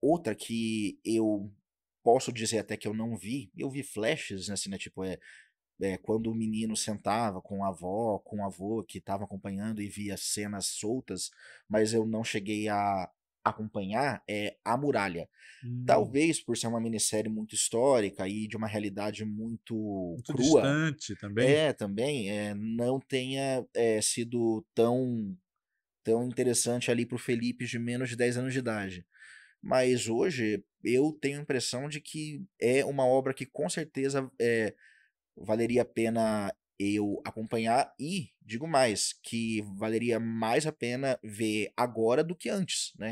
Outra que eu posso dizer até que eu não vi, eu vi flashes, assim, né? Tipo, é, é quando o menino sentava com a avó, com o avô que estava acompanhando e via cenas soltas, mas eu não cheguei a acompanhar é A Muralha. Hum. Talvez por ser uma minissérie muito histórica e de uma realidade muito, muito crua. Distante também. É, também. É, não tenha é, sido tão, tão interessante ali para o Felipe de menos de 10 anos de idade mas hoje eu tenho a impressão de que é uma obra que com certeza é, valeria a pena eu acompanhar e digo mais que valeria mais a pena ver agora do que antes, né?